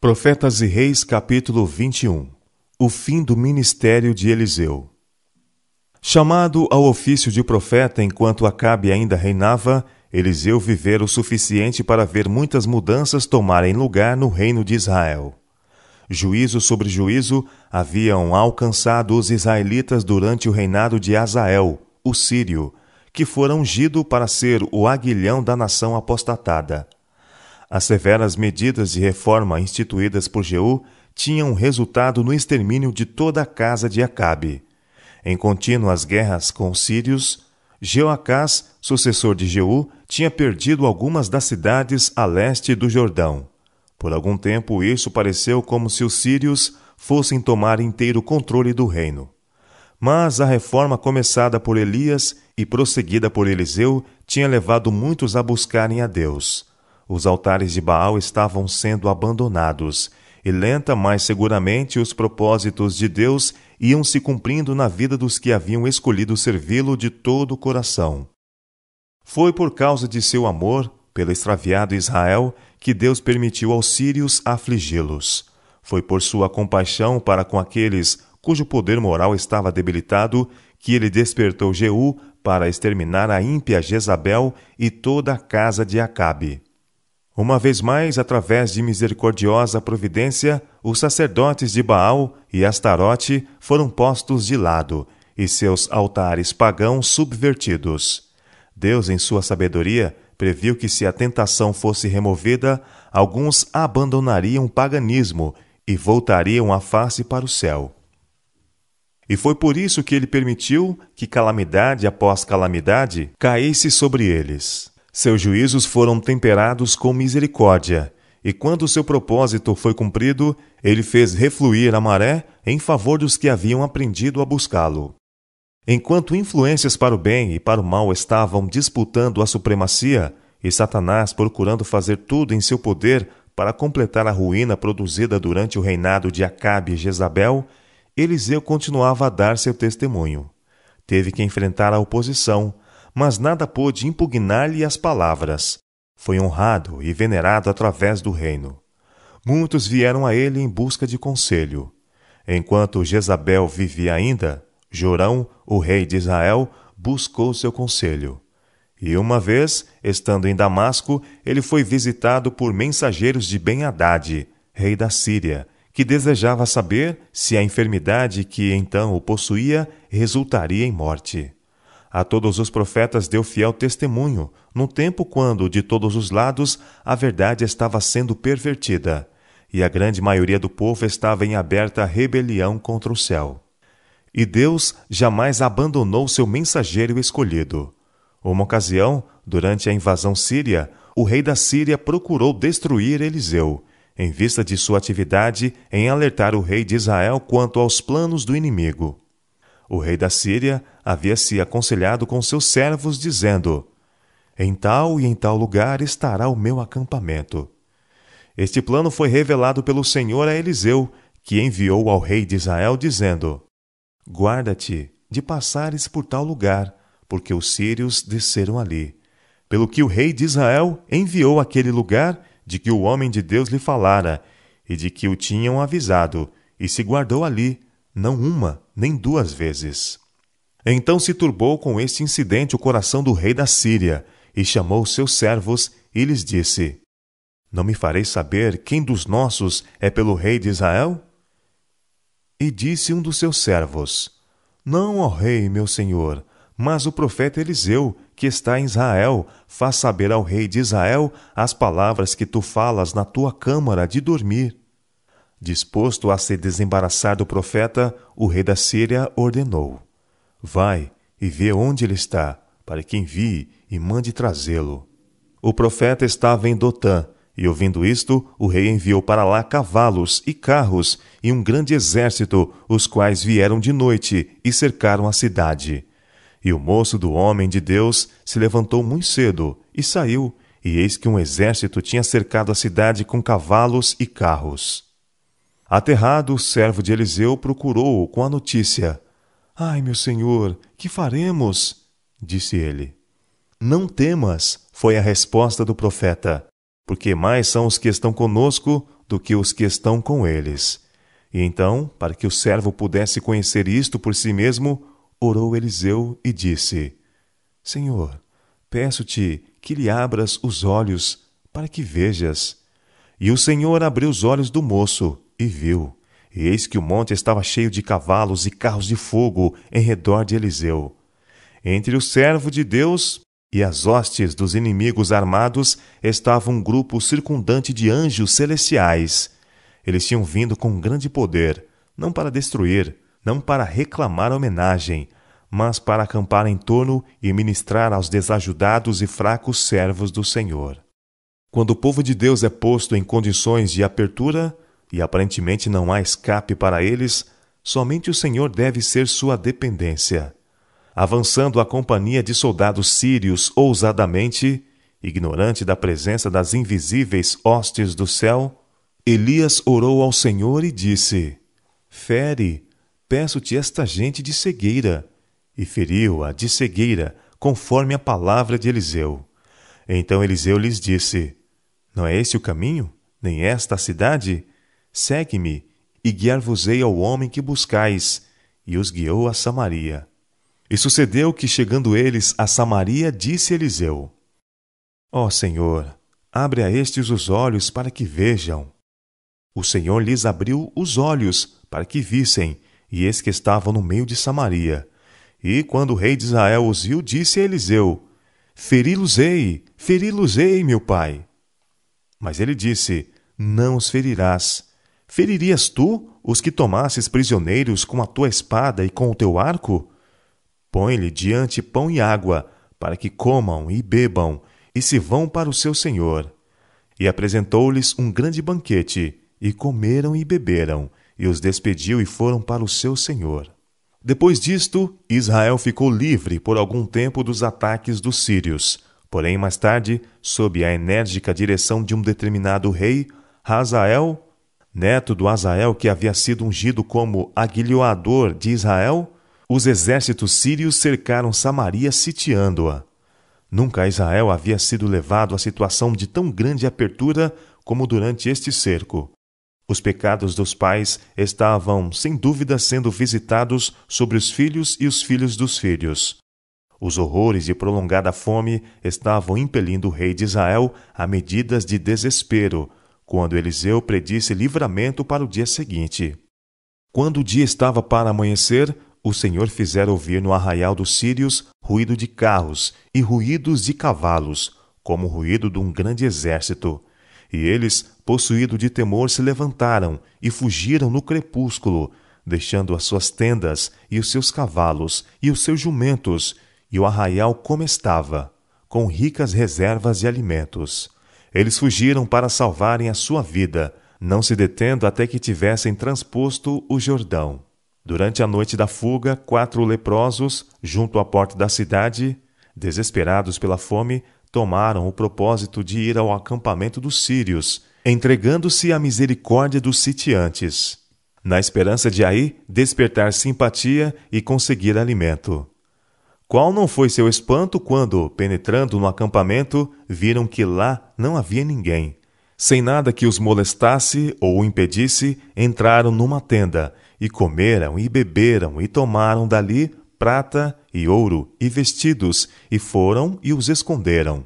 Profetas e Reis, capítulo 21 O fim do ministério de Eliseu. Chamado ao ofício de profeta enquanto Acabe ainda reinava, Eliseu vivera o suficiente para ver muitas mudanças tomarem lugar no reino de Israel. Juízo sobre juízo haviam alcançado os israelitas durante o reinado de Azael, o sírio, que fora ungido para ser o aguilhão da nação apostatada. As severas medidas de reforma instituídas por Jeú tinham resultado no extermínio de toda a casa de Acabe. Em contínuas guerras com os sírios, Jeoacás, sucessor de Jeú, tinha perdido algumas das cidades a leste do Jordão. Por algum tempo, isso pareceu como se os sírios fossem tomar inteiro controle do reino. Mas a reforma começada por Elias e prosseguida por Eliseu tinha levado muitos a buscarem a Deus os altares de Baal estavam sendo abandonados, e lenta mas seguramente os propósitos de Deus iam se cumprindo na vida dos que haviam escolhido servi-lo de todo o coração. Foi por causa de seu amor pelo extraviado Israel que Deus permitiu aos sírios afligi-los. Foi por sua compaixão para com aqueles cujo poder moral estava debilitado que ele despertou Jeú para exterminar a ímpia Jezabel e toda a casa de Acabe. Uma vez mais, através de misericordiosa providência, os sacerdotes de Baal e Astarote foram postos de lado e seus altares pagãos subvertidos. Deus, em sua sabedoria, previu que se a tentação fosse removida, alguns abandonariam o paganismo e voltariam a face para o céu. E foi por isso que ele permitiu que calamidade após calamidade caísse sobre eles. Seus juízos foram temperados com misericórdia, e quando seu propósito foi cumprido, ele fez refluir a maré em favor dos que haviam aprendido a buscá-lo. Enquanto influências para o bem e para o mal estavam disputando a supremacia, e Satanás procurando fazer tudo em seu poder para completar a ruína produzida durante o reinado de Acabe e Jezabel, Eliseu continuava a dar seu testemunho. Teve que enfrentar a oposição, mas nada pôde impugnar-lhe as palavras. Foi honrado e venerado através do reino. Muitos vieram a ele em busca de conselho. Enquanto Jezabel vivia ainda, Jorão, o rei de Israel, buscou seu conselho. E uma vez, estando em Damasco, ele foi visitado por mensageiros de Ben-Hadad, rei da Síria, que desejava saber se a enfermidade que então o possuía resultaria em morte. A todos os profetas deu fiel testemunho, num tempo quando, de todos os lados, a verdade estava sendo pervertida, e a grande maioria do povo estava em aberta rebelião contra o céu. E Deus jamais abandonou seu mensageiro escolhido. Uma ocasião, durante a invasão síria, o rei da Síria procurou destruir Eliseu, em vista de sua atividade em alertar o rei de Israel quanto aos planos do inimigo o rei da Síria havia se aconselhado com seus servos, dizendo: Em tal e em tal lugar estará o meu acampamento. Este plano foi revelado pelo Senhor a Eliseu, que enviou ao rei de Israel, dizendo: Guarda-te de passares por tal lugar, porque os sírios desceram ali. Pelo que o rei de Israel enviou aquele lugar de que o homem de Deus lhe falara, e de que o tinham avisado, e se guardou ali, não uma, nem duas vezes. Então se turbou com este incidente o coração do rei da Síria, e chamou seus servos e lhes disse: Não me fareis saber quem dos nossos é pelo rei de Israel? E disse um dos seus servos: Não, ó rei, meu senhor, mas o profeta Eliseu, que está em Israel, faz saber ao rei de Israel as palavras que tu falas na tua câmara de dormir. Disposto a se desembaraçar do profeta, o rei da Síria ordenou: Vai e vê onde ele está, para que envie e mande trazê-lo. O profeta estava em Dotã, e ouvindo isto, o rei enviou para lá cavalos e carros e um grande exército, os quais vieram de noite e cercaram a cidade. E o moço do homem de Deus se levantou muito cedo e saiu, e eis que um exército tinha cercado a cidade com cavalos e carros. Aterrado, o servo de Eliseu procurou-o com a notícia. Ai, meu senhor, que faremos? disse ele. Não temas, foi a resposta do profeta, porque mais são os que estão conosco do que os que estão com eles. E então, para que o servo pudesse conhecer isto por si mesmo, orou Eliseu e disse: Senhor, peço-te que lhe abras os olhos para que vejas. E o Senhor abriu os olhos do moço e viu, e eis que o monte estava cheio de cavalos e carros de fogo em redor de Eliseu. Entre o servo de Deus e as hostes dos inimigos armados estava um grupo circundante de anjos celestiais. Eles tinham vindo com grande poder, não para destruir, não para reclamar homenagem, mas para acampar em torno e ministrar aos desajudados e fracos servos do Senhor. Quando o povo de Deus é posto em condições de apertura, e aparentemente não há escape para eles, somente o Senhor deve ser sua dependência. Avançando a companhia de soldados sírios ousadamente, ignorante da presença das invisíveis hostes do céu, Elias orou ao Senhor e disse: Fere, peço-te esta gente de cegueira. E feriu-a de cegueira, conforme a palavra de Eliseu. Então Eliseu lhes disse: Não é este o caminho, nem esta a cidade? Segue-me, e guiar-vos-ei ao homem que buscais. E os guiou a Samaria. E sucedeu que, chegando eles a Samaria, disse Eliseu: Ó oh, Senhor, abre a estes os olhos para que vejam. O Senhor lhes abriu os olhos para que vissem, e eis que estavam no meio de Samaria. E quando o rei de Israel os viu, disse a Eliseu: Feri-los-ei, feri-los-ei, meu pai. Mas ele disse: Não os ferirás Feririas tu os que tomasses prisioneiros com a tua espada e com o teu arco? Põe-lhe diante pão e água, para que comam e bebam, e se vão para o seu senhor. E apresentou-lhes um grande banquete, e comeram e beberam, e os despediu e foram para o seu senhor. Depois disto, Israel ficou livre por algum tempo dos ataques dos sírios. Porém, mais tarde, sob a enérgica direção de um determinado rei, Hazael neto do Azael que havia sido ungido como aguilhoador de Israel, os exércitos sírios cercaram Samaria sitiando-a. Nunca Israel havia sido levado à situação de tão grande apertura como durante este cerco. Os pecados dos pais estavam, sem dúvida, sendo visitados sobre os filhos e os filhos dos filhos. Os horrores de prolongada fome estavam impelindo o rei de Israel a medidas de desespero quando Eliseu predisse livramento para o dia seguinte. Quando o dia estava para amanhecer, o Senhor fizera ouvir no arraial dos sírios ruído de carros e ruídos de cavalos, como o ruído de um grande exército. E eles, possuídos de temor, se levantaram e fugiram no crepúsculo, deixando as suas tendas e os seus cavalos e os seus jumentos, e o arraial como estava, com ricas reservas de alimentos. Eles fugiram para salvarem a sua vida, não se detendo até que tivessem transposto o Jordão. Durante a noite da fuga, quatro leprosos, junto à porta da cidade, desesperados pela fome, tomaram o propósito de ir ao acampamento dos sírios, entregando-se à misericórdia dos sitiantes, na esperança de aí despertar simpatia e conseguir alimento. Qual não foi seu espanto quando, penetrando no acampamento, viram que lá não havia ninguém. Sem nada que os molestasse ou o impedisse, entraram numa tenda e comeram e beberam e tomaram dali prata e ouro e vestidos e foram e os esconderam.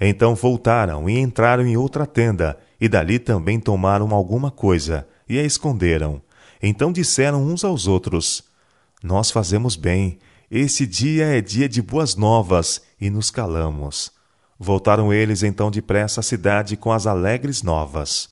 Então voltaram e entraram em outra tenda e dali também tomaram alguma coisa e a esconderam. Então disseram uns aos outros: Nós fazemos bem esse dia é dia de boas novas, e nos calamos. Voltaram eles então depressa à cidade com as alegres novas.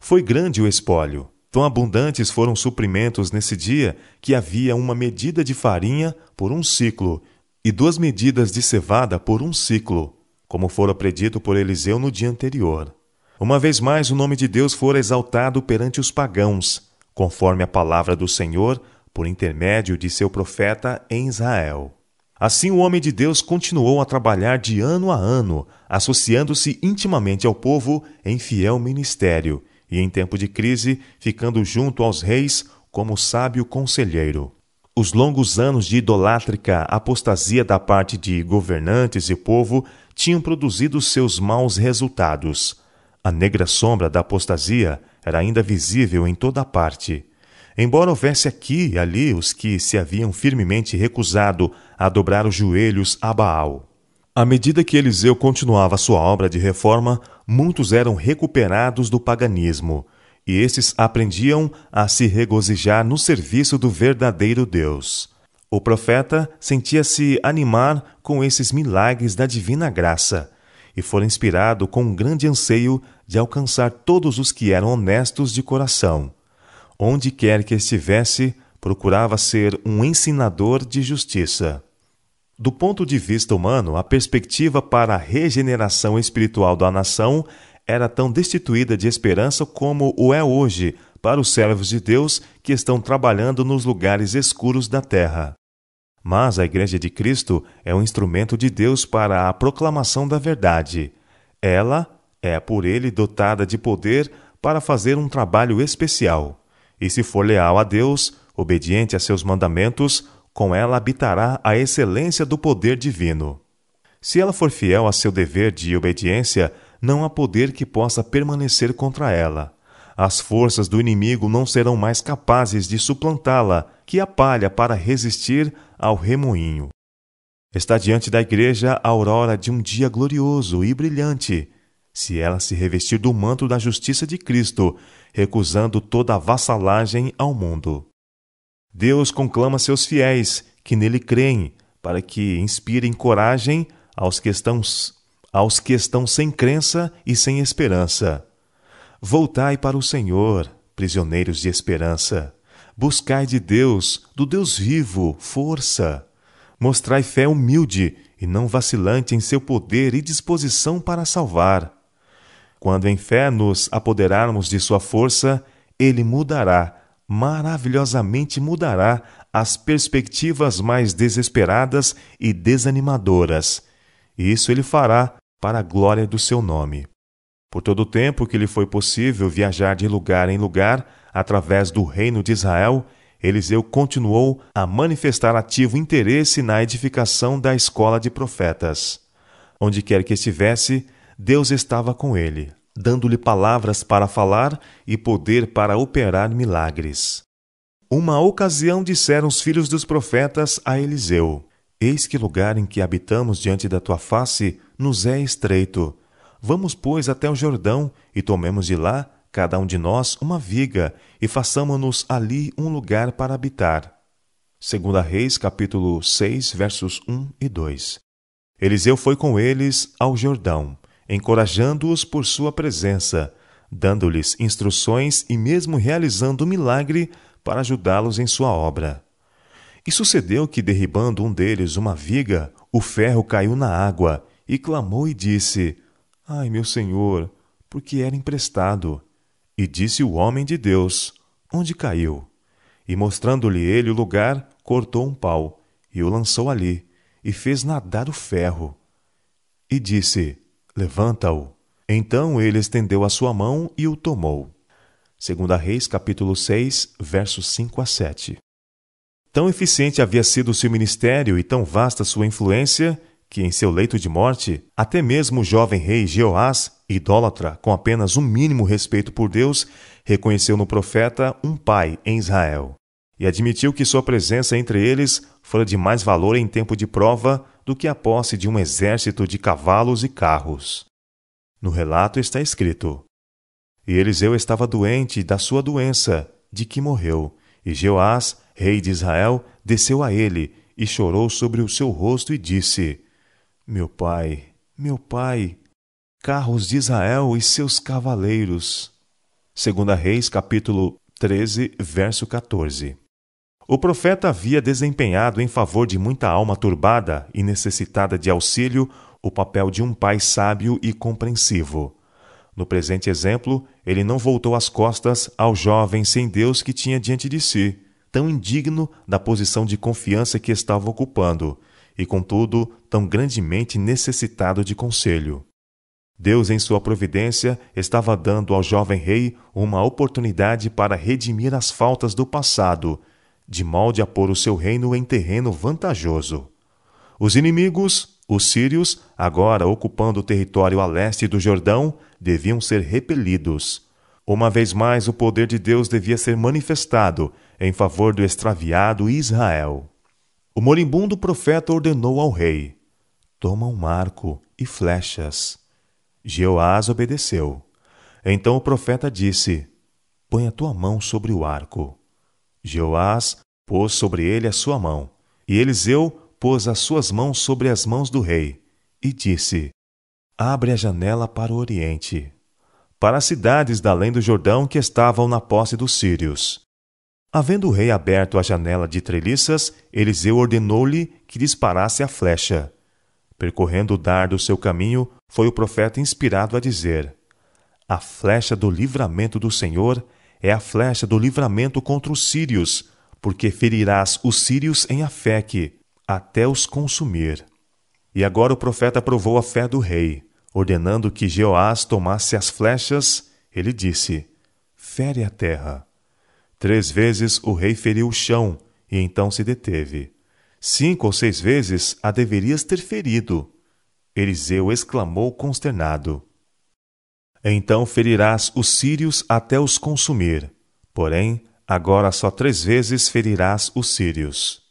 Foi grande o espólio. Tão abundantes foram os suprimentos nesse dia que havia uma medida de farinha por um ciclo e duas medidas de cevada por um ciclo, como fora predito por Eliseu no dia anterior. Uma vez mais o nome de Deus fora exaltado perante os pagãos, conforme a palavra do Senhor por intermédio de seu profeta em Israel. Assim, o homem de Deus continuou a trabalhar de ano a ano, associando-se intimamente ao povo em fiel ministério e, em tempo de crise, ficando junto aos reis como sábio conselheiro. Os longos anos de idolátrica apostasia da parte de governantes e povo tinham produzido seus maus resultados. A negra sombra da apostasia era ainda visível em toda parte. Embora houvesse aqui e ali os que se haviam firmemente recusado a dobrar os joelhos a Baal. À medida que Eliseu continuava sua obra de reforma, muitos eram recuperados do paganismo, e esses aprendiam a se regozijar no serviço do verdadeiro Deus. O profeta sentia-se animar com esses milagres da divina graça, e fora inspirado com um grande anseio de alcançar todos os que eram honestos de coração onde quer que estivesse, procurava ser um ensinador de justiça. Do ponto de vista humano, a perspectiva para a regeneração espiritual da nação era tão destituída de esperança como o é hoje para os servos de Deus que estão trabalhando nos lugares escuros da terra. Mas a Igreja de Cristo é um instrumento de Deus para a proclamação da verdade. Ela é por ele dotada de poder para fazer um trabalho especial. E se for leal a Deus, obediente a seus mandamentos, com ela habitará a excelência do poder divino. Se ela for fiel a seu dever de obediência, não há poder que possa permanecer contra ela. As forças do inimigo não serão mais capazes de suplantá-la, que a palha para resistir ao remoinho. Está diante da igreja a aurora de um dia glorioso e brilhante. Se ela se revestir do manto da justiça de Cristo recusando toda a vassalagem ao mundo. Deus conclama seus fiéis que nele creem, para que inspirem coragem aos que estão, aos que estão sem crença e sem esperança. Voltai para o Senhor, prisioneiros de esperança. Buscai de Deus, do Deus vivo, força. Mostrai fé humilde e não vacilante em seu poder e disposição para salvar. Quando em fé nos apoderarmos de sua força, ele mudará, maravilhosamente mudará as perspectivas mais desesperadas e desanimadoras. E isso ele fará para a glória do seu nome. Por todo o tempo que lhe foi possível viajar de lugar em lugar através do reino de Israel, Eliseu continuou a manifestar ativo interesse na edificação da escola de profetas. Onde quer que estivesse, Deus estava com ele, dando-lhe palavras para falar e poder para operar milagres. Uma ocasião disseram os filhos dos profetas a Eliseu: Eis que lugar em que habitamos diante da tua face nos é estreito. Vamos, pois, até o Jordão e tomemos de lá, cada um de nós, uma viga e façamo-nos ali um lugar para habitar. 2 Reis, capítulo 6, versos 1 e 2. Eliseu foi com eles ao Jordão encorajando-os por sua presença, dando-lhes instruções e mesmo realizando um milagre para ajudá-los em sua obra. E sucedeu que, derribando um deles uma viga, o ferro caiu na água, e clamou e disse: Ai, meu senhor, porque era emprestado. E disse o homem de Deus: Onde caiu? E mostrando-lhe ele o lugar, cortou um pau, e o lançou ali, e fez nadar o ferro. E disse: Levanta-o. Então ele estendeu a sua mão e o tomou. 2 Reis, capítulo 6, versos 5 a 7. Tão eficiente havia sido o seu ministério e tão vasta sua influência que, em seu leito de morte, até mesmo o jovem rei Jeoás, idólatra com apenas um mínimo respeito por Deus, reconheceu no profeta um pai em Israel e admitiu que sua presença entre eles fora de mais valor em tempo de prova do que a posse de um exército de cavalos e carros. No relato está escrito: E Eliseu estava doente da sua doença, de que morreu, e Jeoás, rei de Israel, desceu a ele e chorou sobre o seu rosto e disse: Meu pai, meu pai, carros de Israel e seus cavaleiros. Segunda Reis, capítulo 13, verso 14. O profeta havia desempenhado em favor de muita alma turbada e necessitada de auxílio o papel de um pai sábio e compreensivo. No presente exemplo, ele não voltou as costas ao jovem sem Deus que tinha diante de si, tão indigno da posição de confiança que estava ocupando, e contudo tão grandemente necessitado de conselho. Deus, em sua providência, estava dando ao jovem rei uma oportunidade para redimir as faltas do passado de molde a pôr o seu reino em terreno vantajoso. Os inimigos, os sírios, agora ocupando o território a leste do Jordão, deviam ser repelidos. Uma vez mais, o poder de Deus devia ser manifestado em favor do extraviado Israel. O moribundo profeta ordenou ao rei: Toma um arco e flechas. Jeoás obedeceu. Então o profeta disse: Põe a tua mão sobre o arco. Jeoás pôs sobre ele a sua mão, e Eliseu pôs as suas mãos sobre as mãos do rei, e disse: Abre a janela para o oriente, para as cidades da além do Jordão que estavam na posse dos sírios. Havendo o rei aberto a janela de treliças, Eliseu ordenou-lhe que disparasse a flecha. Percorrendo o dardo seu caminho, foi o profeta inspirado a dizer: A flecha do livramento do Senhor é a flecha do livramento contra os sírios, porque ferirás os sírios em Afeque, até os consumir. E agora o profeta provou a fé do rei, ordenando que Jeoás tomasse as flechas, ele disse: Fere a terra. Três vezes o rei feriu o chão, e então se deteve. Cinco ou seis vezes a deverias ter ferido. Eliseu exclamou consternado. Então ferirás os sírios até os consumir. Porém, agora só três vezes ferirás os sírios.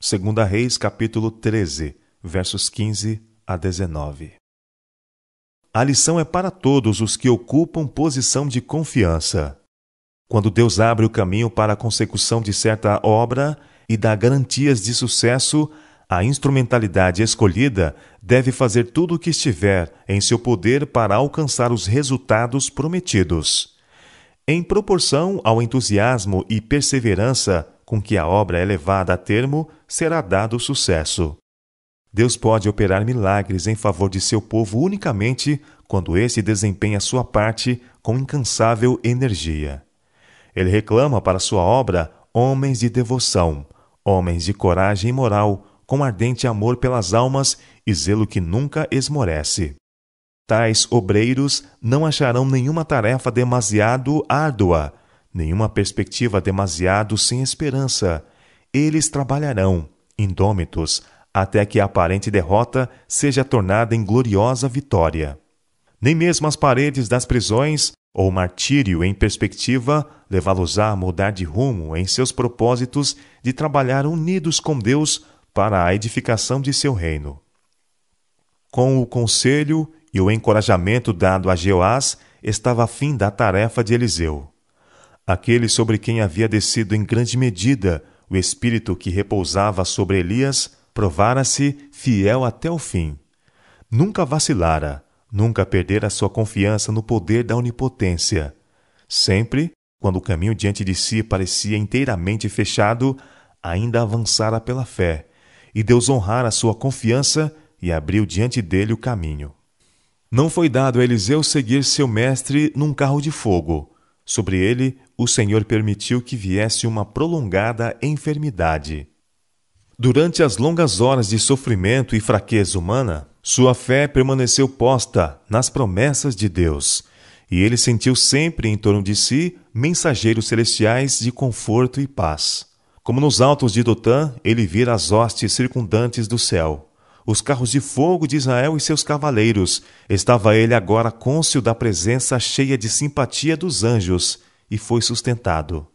Segunda Reis, capítulo 13, versos 15 a 19. A lição é para todos os que ocupam posição de confiança. Quando Deus abre o caminho para a consecução de certa obra e dá garantias de sucesso, a instrumentalidade escolhida deve fazer tudo o que estiver em seu poder para alcançar os resultados prometidos. Em proporção ao entusiasmo e perseverança com que a obra é levada a termo, será dado sucesso. Deus pode operar milagres em favor de seu povo unicamente quando esse desempenha sua parte com incansável energia. Ele reclama para sua obra homens de devoção, homens de coragem moral, com ardente amor pelas almas e zelo que nunca esmorece. Tais obreiros não acharão nenhuma tarefa demasiado árdua, nenhuma perspectiva demasiado sem esperança. Eles trabalharão, indômitos, até que a aparente derrota seja tornada em gloriosa vitória. Nem mesmo as paredes das prisões ou martírio em perspectiva levá-los a mudar de rumo em seus propósitos de trabalhar unidos com Deus para a edificação de seu reino. Com o conselho e o encorajamento dado a Jeoás, estava a fim da tarefa de Eliseu. Aquele sobre quem havia descido em grande medida o espírito que repousava sobre Elias provara-se fiel até o fim. Nunca vacilara, nunca perdera sua confiança no poder da onipotência. Sempre, quando o caminho diante de si parecia inteiramente fechado, ainda avançara pela fé, e Deus a sua confiança e abriu diante dele o caminho. Não foi dado a Eliseu seguir seu mestre num carro de fogo. Sobre ele, o Senhor permitiu que viesse uma prolongada enfermidade. Durante as longas horas de sofrimento e fraqueza humana, sua fé permaneceu posta nas promessas de Deus, e ele sentiu sempre em torno de si mensageiros celestiais de conforto e paz. Como nos altos de Dotã, ele vira as hostes circundantes do céu, os carros de fogo de Israel e seus cavaleiros. Estava ele agora côncio da presença cheia de simpatia dos anjos, e foi sustentado.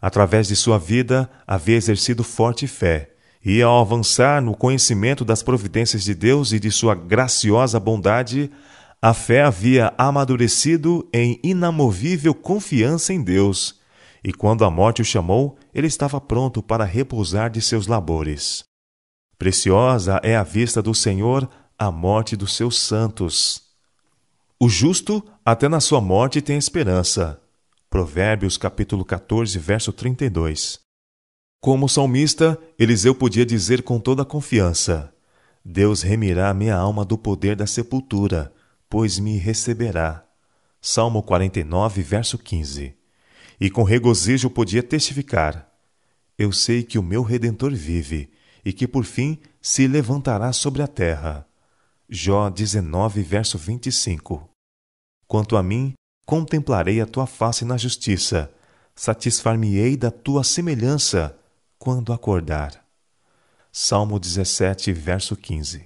Através de sua vida, havia exercido forte fé, e ao avançar no conhecimento das providências de Deus e de sua graciosa bondade, a fé havia amadurecido em inamovível confiança em Deus. E quando a morte o chamou, ele estava pronto para repousar de seus labores. Preciosa é a vista do Senhor a morte dos seus santos. O justo até na sua morte tem esperança. Provérbios capítulo 14, verso 32. Como salmista, Eliseu podia dizer com toda confiança: Deus remirá minha alma do poder da sepultura, pois me receberá. Salmo 49, verso 15. E com regozijo podia testificar: eu sei que o meu redentor vive e que por fim se levantará sobre a terra. Jó 19, verso 25. Quanto a mim, contemplarei a tua face na justiça, satisfar-me-ei da tua semelhança quando acordar. Salmo 17, verso 15.